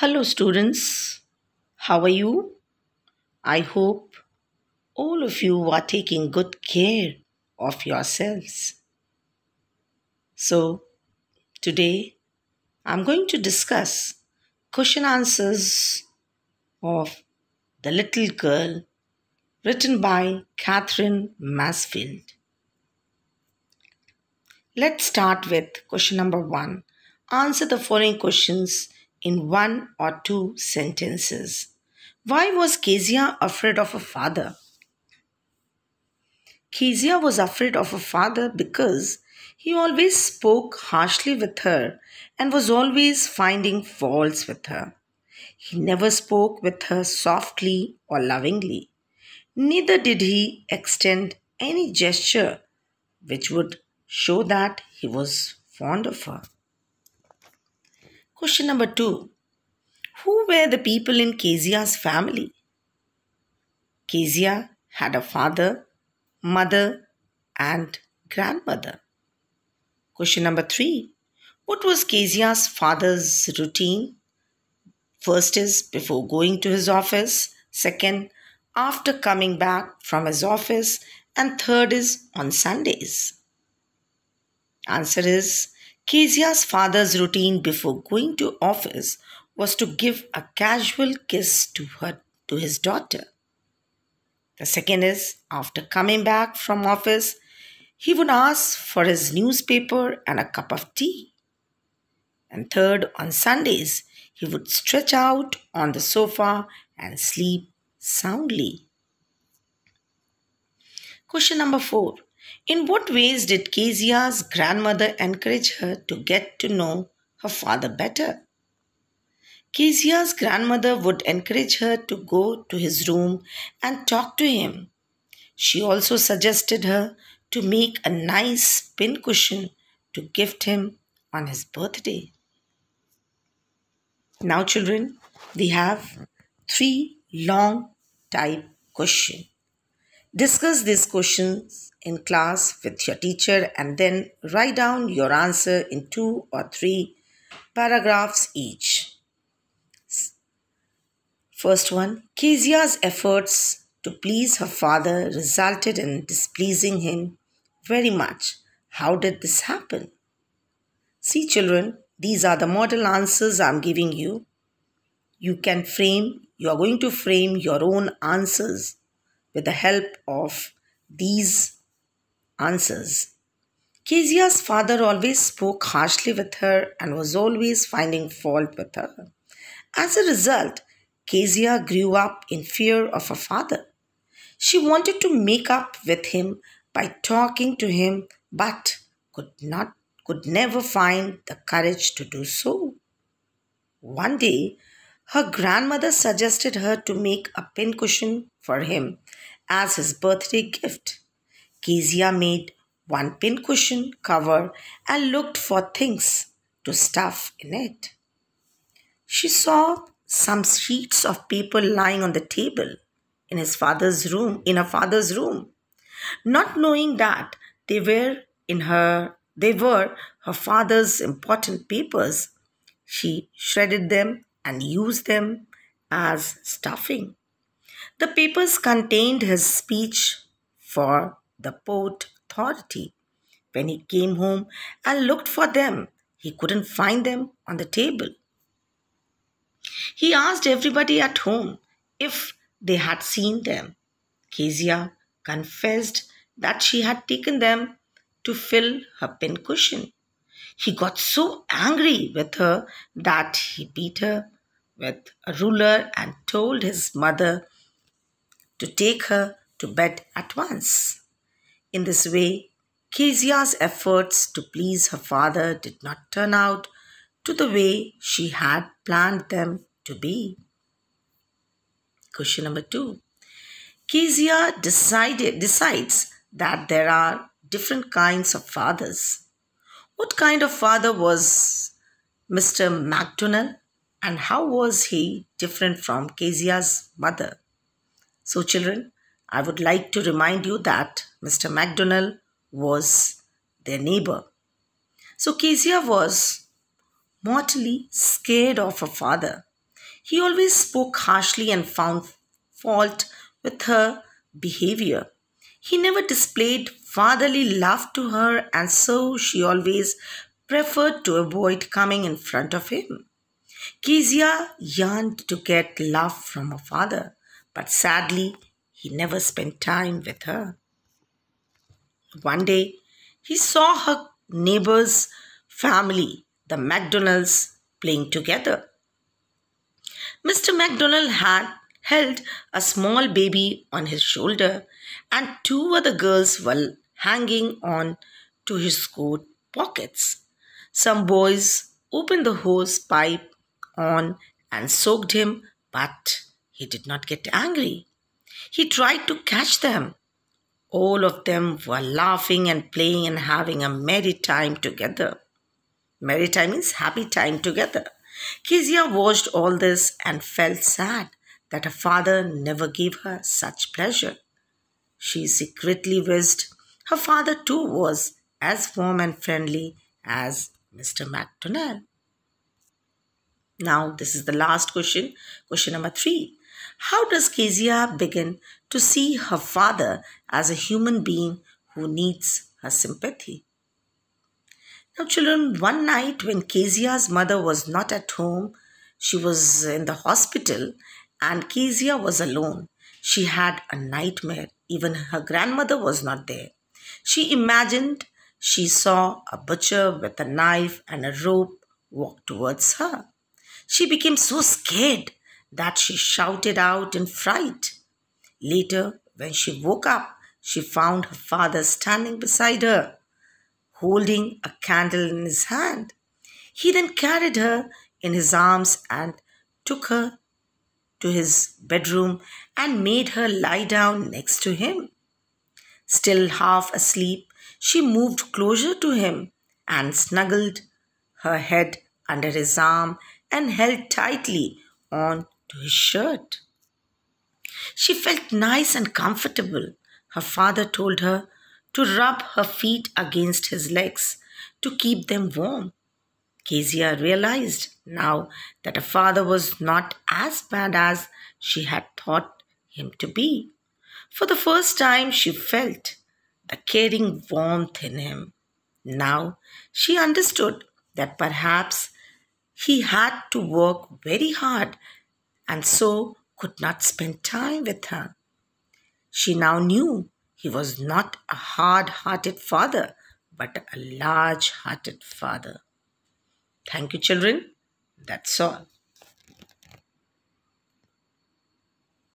Hello students, how are you? I hope all of you are taking good care of yourselves. So, today I'm going to discuss question answers of The Little Girl written by Catherine Masfield. Let's start with question number one. Answer the following questions in one or two sentences. Why was Kezia afraid of her father? Kezia was afraid of her father because he always spoke harshly with her and was always finding faults with her. He never spoke with her softly or lovingly. Neither did he extend any gesture which would show that he was fond of her. Question number two Who were the people in Kezia's family? Kezia had a father, mother, and grandmother. Question number three What was Kezia's father's routine? First is before going to his office, second, after coming back from his office, and third is on Sundays. Answer is Kezia's father's routine before going to office was to give a casual kiss to her to his daughter. The second is after coming back from office, he would ask for his newspaper and a cup of tea. And third, on Sundays, he would stretch out on the sofa and sleep soundly. Question number four in what ways did Kezia's grandmother encourage her to get to know her father better? Kezia's grandmother would encourage her to go to his room and talk to him. She also suggested her to make a nice pincushion to gift him on his birthday. Now, children, we have three long type questions. Discuss these questions in class with your teacher and then write down your answer in two or three paragraphs each. First one Kezia's efforts to please her father resulted in displeasing him very much. How did this happen? See, children, these are the model answers I'm giving you. You can frame, you are going to frame your own answers with the help of these answers. Kezia's father always spoke harshly with her and was always finding fault with her. As a result, Kezia grew up in fear of her father. She wanted to make up with him by talking to him but could not could never find the courage to do so. One day, her grandmother suggested her to make a pincushion for him as his birthday gift. Kezia made one pincushion cover and looked for things to stuff in it. She saw some sheets of paper lying on the table in his father's room, in her father's room, not knowing that they were in her they were her father's important papers. She shredded them and used them as stuffing. The papers contained his speech for the Port Authority. When he came home and looked for them, he couldn't find them on the table. He asked everybody at home if they had seen them. Kezia confessed that she had taken them to fill her pincushion. He got so angry with her that he beat her with a ruler and told his mother to take her to bed at once. In this way, Kezia's efforts to please her father did not turn out to the way she had planned them to be. Question number two. Kezia decided, decides that there are different kinds of fathers. What kind of father was Mr. MacDonald and how was he different from Kezia's mother? So, children, I would like to remind you that Mr. MacDonald was their neighbor. So, Kezia was mortally scared of her father. He always spoke harshly and found fault with her behavior. He never displayed fatherly love to her, and so she always preferred to avoid coming in front of him. Kezia yearned to get love from her father but sadly, he never spent time with her. One day, he saw her neighbor's family, the MacDonalds, playing together. Mr. MacDonald had held a small baby on his shoulder, and two other girls were hanging on to his coat pockets. Some boys opened the hose pipe on and soaked him, but he did not get angry. He tried to catch them. All of them were laughing and playing and having a merry time together. Merry time means happy time together. Kezia watched all this and felt sad that her father never gave her such pleasure. She secretly wished her father too was as warm and friendly as Mr. McDonnell. Now, this is the last question, question number three. How does Kezia begin to see her father as a human being who needs her sympathy? Now, children, one night when Kezia's mother was not at home, she was in the hospital and Kezia was alone. She had a nightmare. Even her grandmother was not there. She imagined she saw a butcher with a knife and a rope walk towards her. She became so scared that she shouted out in fright. Later, when she woke up, she found her father standing beside her, holding a candle in his hand. He then carried her in his arms and took her to his bedroom and made her lie down next to him. Still half asleep, she moved closer to him and snuggled her head under his arm and held tightly on to his shirt. She felt nice and comfortable. Her father told her to rub her feet against his legs to keep them warm. Kezia realized now that her father was not as bad as she had thought him to be. For the first time, she felt the caring warmth in him. Now she understood that perhaps he had to work very hard and so could not spend time with her. She now knew he was not a hard hearted father, but a large hearted father. Thank you, children. That's all.